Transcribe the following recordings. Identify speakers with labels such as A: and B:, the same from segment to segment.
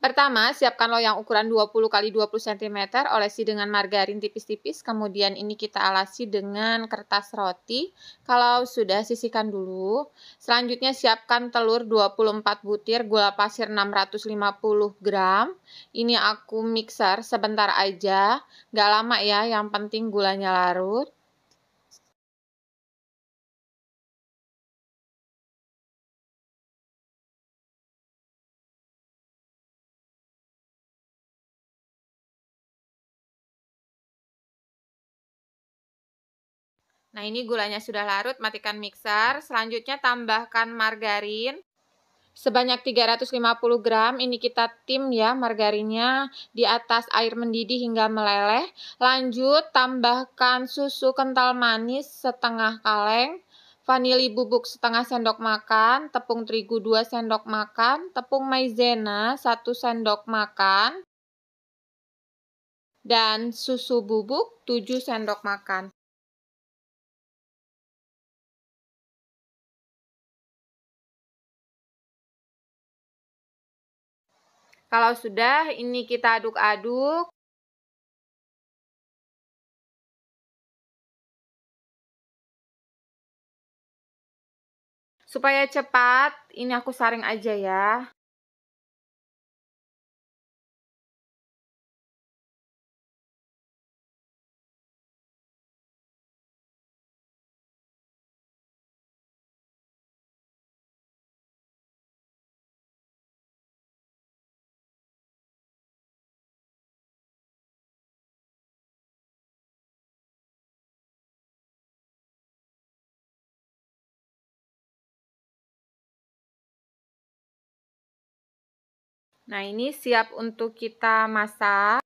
A: Pertama, siapkan loyang ukuran 20 x 20 cm,
B: olesi dengan margarin tipis-tipis, kemudian ini kita alasi dengan kertas roti. Kalau sudah, sisihkan dulu. Selanjutnya, siapkan telur 24 butir, gula pasir 650 gram. Ini aku mixer sebentar
A: aja, gak lama ya, yang penting gulanya larut. Nah, ini gulanya
C: sudah larut, matikan mixer. Selanjutnya tambahkan margarin sebanyak
B: 350 gram. Ini kita tim ya margarinnya di atas air mendidih hingga meleleh. Lanjut, tambahkan susu kental manis setengah kaleng. Vanili bubuk setengah sendok makan, tepung terigu 2 sendok
C: makan, tepung maizena 1 sendok makan,
A: dan susu bubuk 7 sendok makan. Kalau sudah, ini kita aduk-aduk. Supaya cepat, ini aku saring aja ya. Nah, ini siap untuk kita masak.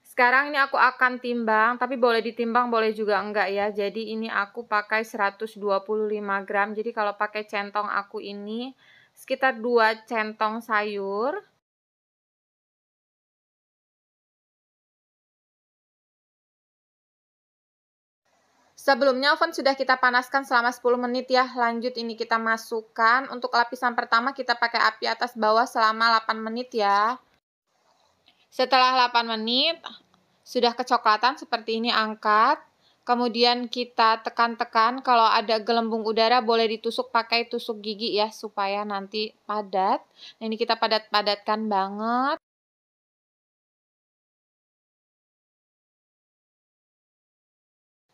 A: Sekarang ini aku akan
C: timbang, tapi boleh ditimbang, boleh juga enggak ya. Jadi ini aku pakai 125 gram. Jadi kalau pakai centong aku ini sekitar 2 centong sayur.
A: Sebelumnya oven sudah kita panaskan selama 10 menit
B: ya. Lanjut ini kita masukkan. Untuk lapisan pertama kita pakai api atas bawah selama 8 menit ya. Setelah 8 menit, sudah kecoklatan seperti ini angkat. Kemudian kita tekan-tekan, kalau ada gelembung udara
C: boleh ditusuk pakai tusuk gigi ya, supaya nanti padat. Nah, ini kita padat-padatkan
A: banget.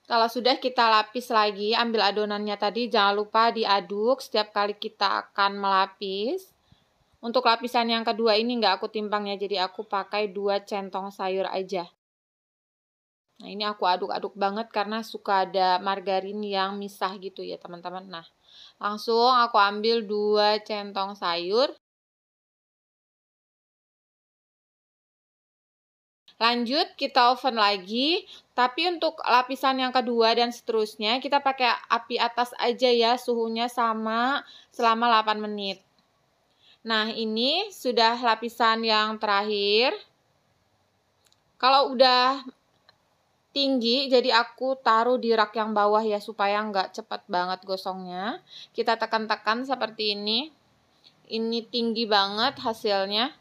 A: Kalau sudah kita lapis lagi, ambil adonannya tadi, jangan
B: lupa diaduk setiap kali kita akan melapis. Untuk lapisan yang kedua ini nggak aku timbang ya, jadi aku pakai 2 centong sayur aja. Nah ini aku aduk-aduk banget karena suka ada margarin yang misah gitu ya teman-teman. Nah
C: langsung aku ambil 2 centong sayur, Lanjut, kita oven lagi. Tapi untuk lapisan yang kedua dan seterusnya, kita pakai api atas aja ya,
B: suhunya sama selama 8 menit. Nah, ini sudah lapisan yang terakhir. Kalau udah tinggi, jadi aku taruh di rak yang bawah ya, supaya nggak cepat banget gosongnya.
C: Kita tekan-tekan seperti ini. Ini tinggi banget hasilnya.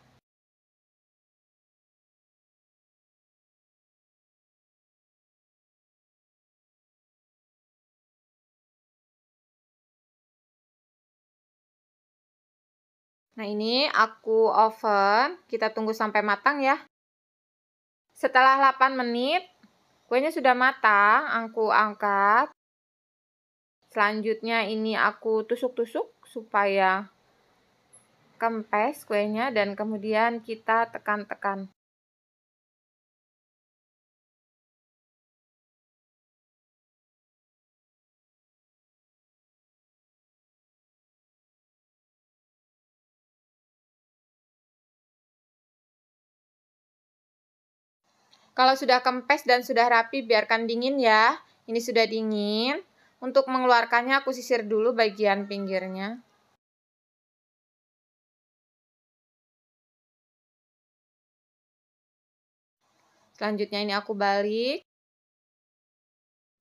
A: Nah ini aku
C: oven, kita tunggu sampai matang ya. Setelah 8 menit,
B: kuenya sudah matang, aku angkat. Selanjutnya ini
C: aku tusuk-tusuk supaya kempes kuenya dan
A: kemudian kita tekan-tekan. Kalau sudah kempes dan sudah
C: rapi, biarkan dingin ya. Ini sudah dingin. Untuk mengeluarkannya, aku sisir dulu
A: bagian pinggirnya. Selanjutnya ini aku balik.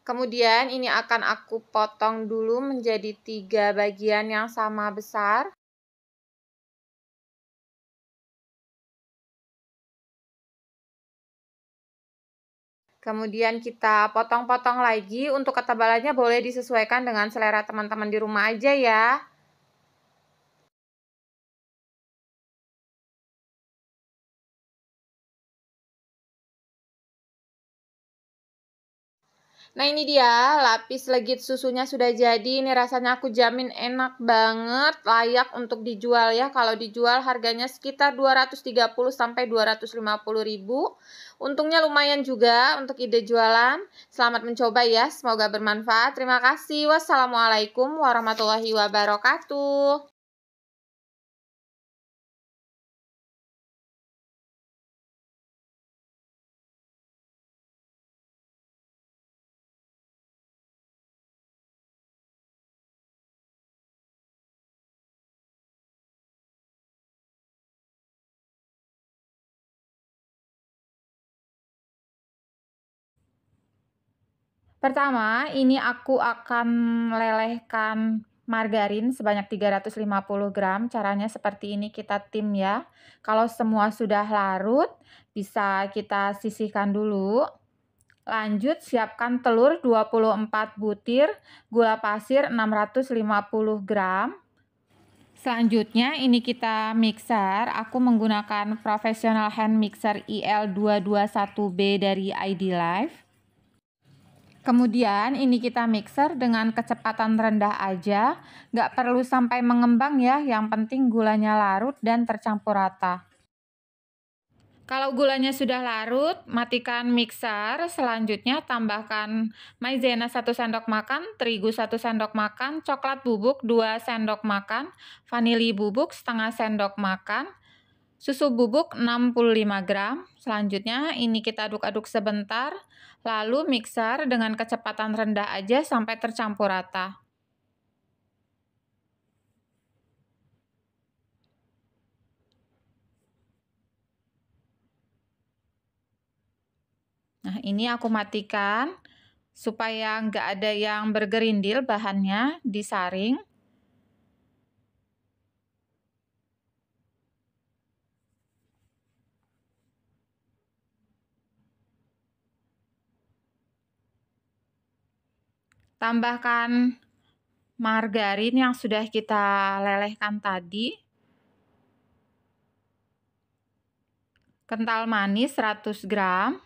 C: Kemudian ini akan aku potong dulu menjadi
A: tiga bagian yang sama besar.
C: Kemudian kita potong-potong lagi. Untuk ketebalannya boleh disesuaikan dengan selera teman-teman di
A: rumah aja ya. Nah ini dia lapis legit susunya sudah jadi. Ini rasanya
B: aku jamin enak banget, layak untuk dijual ya. Kalau dijual harganya sekitar 230 sampai 250 ribu. Untungnya lumayan juga untuk ide
C: jualan. Selamat mencoba ya, semoga bermanfaat. Terima kasih. Wassalamualaikum
A: warahmatullahi wabarakatuh. Pertama, ini aku akan lelehkan
B: margarin sebanyak 350 gram. Caranya seperti ini kita tim ya. Kalau semua sudah larut, bisa kita sisihkan dulu. Lanjut, siapkan telur 24 butir, gula pasir 650 gram. Selanjutnya ini kita mixer, aku menggunakan professional hand mixer IL221B dari ID Life. Kemudian ini kita mixer dengan kecepatan rendah aja, nggak perlu sampai mengembang ya, yang penting gulanya larut dan tercampur rata. Kalau gulanya sudah larut, matikan mixer, selanjutnya tambahkan maizena 1 sendok makan, terigu 1 sendok makan, coklat bubuk 2 sendok makan, vanili bubuk setengah sendok makan, susu bubuk 65 gram, Selanjutnya ini kita aduk-aduk sebentar, lalu mixer dengan kecepatan rendah aja sampai tercampur rata. Nah, ini aku matikan supaya nggak ada yang bergerindil bahannya disaring. Tambahkan margarin yang sudah kita lelehkan tadi. Kental manis 100 gram.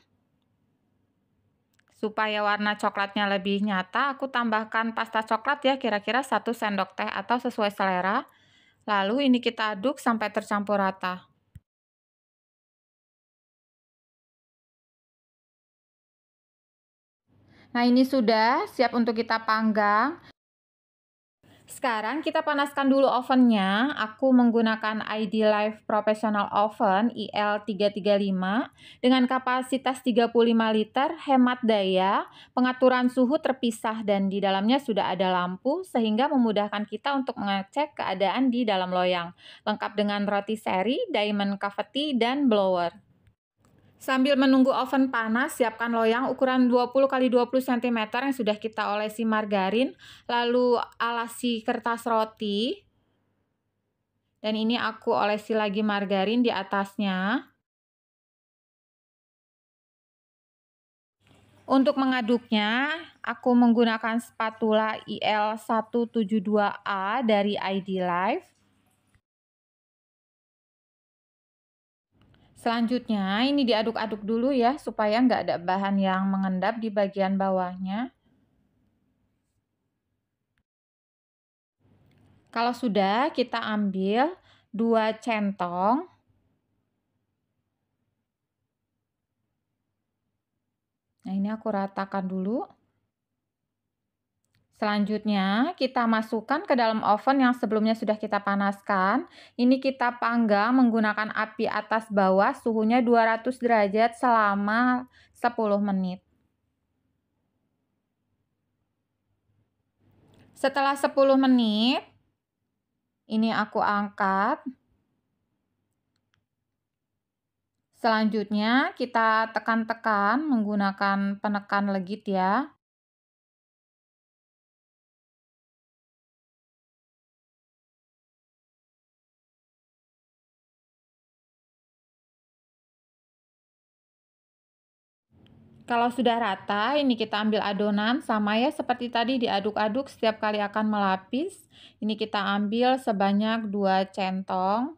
B: Supaya warna coklatnya lebih nyata, aku tambahkan pasta coklat ya kira-kira 1
C: sendok teh atau sesuai selera. Lalu ini kita aduk sampai tercampur rata.
A: Nah, ini sudah siap untuk kita panggang.
B: Sekarang kita panaskan dulu ovennya. Aku menggunakan ID Life Professional Oven IL335 dengan kapasitas 35 liter, hemat daya, pengaturan suhu terpisah dan di dalamnya sudah ada lampu sehingga memudahkan kita untuk mengecek keadaan di dalam loyang. Lengkap dengan roti seri, diamond cavity, dan blower. Sambil menunggu oven panas, siapkan loyang ukuran 20 x 20 cm yang sudah kita olesi margarin, lalu alasi
C: kertas roti. Dan ini aku olesi lagi margarin di atasnya. Untuk mengaduknya, aku menggunakan spatula IL172A dari ID Life. Selanjutnya ini diaduk-aduk dulu ya supaya nggak ada bahan yang mengendap
B: di bagian bawahnya. Kalau sudah kita ambil dua centong Nah ini aku ratakan dulu Selanjutnya, kita masukkan ke dalam oven yang sebelumnya sudah kita panaskan. Ini kita panggang menggunakan api atas bawah suhunya 200 derajat selama 10 menit. Setelah 10 menit, ini aku angkat.
C: Selanjutnya, kita tekan-tekan menggunakan penekan
A: legit ya. Kalau sudah
C: rata, ini kita ambil adonan sama ya seperti tadi diaduk-aduk setiap kali akan melapis.
B: Ini kita ambil sebanyak 2 centong.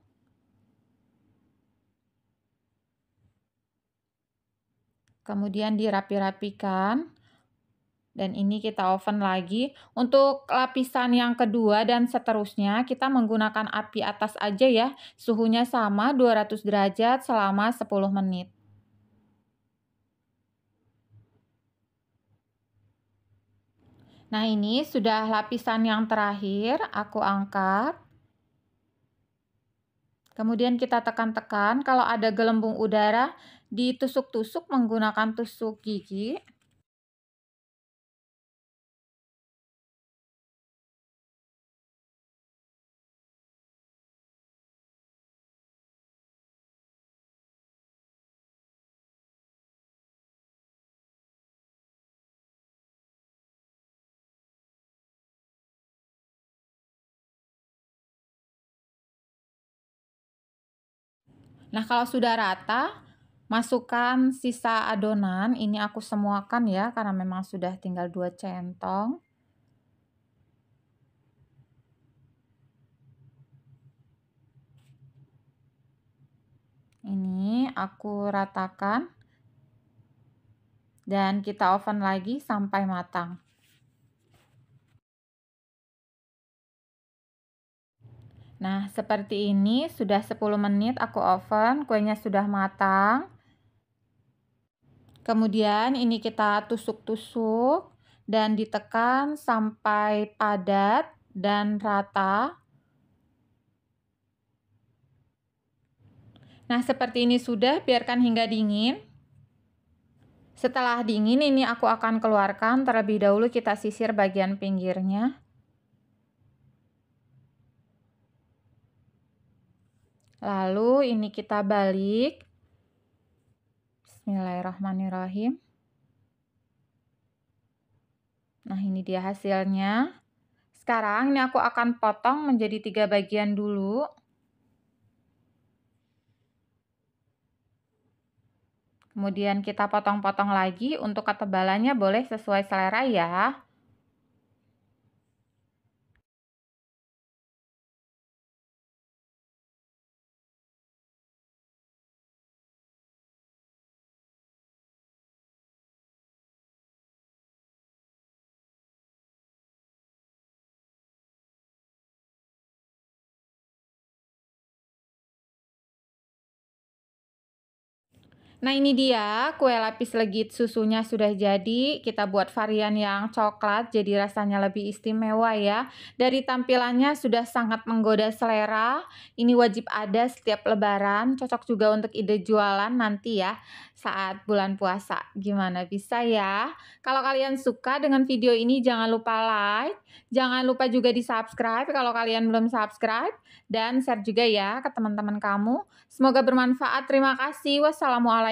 B: Kemudian dirapi-rapikan. Dan ini kita oven lagi. Untuk lapisan yang kedua dan seterusnya kita menggunakan api atas aja ya. Suhunya sama 200 derajat selama 10 menit. Nah ini sudah lapisan yang terakhir aku angkat. Kemudian kita tekan-tekan
C: kalau ada gelembung udara ditusuk-tusuk menggunakan tusuk gigi. Nah, kalau sudah rata, masukkan sisa adonan. Ini aku semuakan
B: ya, karena memang sudah tinggal 2 centong. Ini aku ratakan. Dan kita oven lagi sampai matang. Nah, seperti ini sudah 10 menit aku oven, kuenya sudah matang. Kemudian ini kita tusuk-tusuk dan ditekan sampai padat dan rata. Nah, seperti ini sudah, biarkan hingga dingin. Setelah dingin, ini aku akan keluarkan. Terlebih dahulu kita sisir bagian pinggirnya. Lalu ini kita balik. Bismillahirrahmanirrahim. Nah, ini dia hasilnya. Sekarang ini aku akan potong menjadi tiga bagian dulu. Kemudian kita potong-potong lagi untuk ketebalannya
A: boleh sesuai selera ya. Nah ini dia kue lapis legit susunya sudah
B: jadi. Kita buat varian yang coklat jadi rasanya lebih istimewa ya. Dari tampilannya sudah sangat menggoda selera. Ini wajib ada setiap lebaran. Cocok juga untuk ide jualan nanti ya saat bulan puasa. Gimana bisa ya? Kalau kalian suka dengan video ini jangan lupa like. Jangan lupa juga di subscribe kalau kalian belum subscribe. Dan share juga ya ke teman-teman kamu. Semoga
A: bermanfaat. Terima kasih. Wassalamualaikum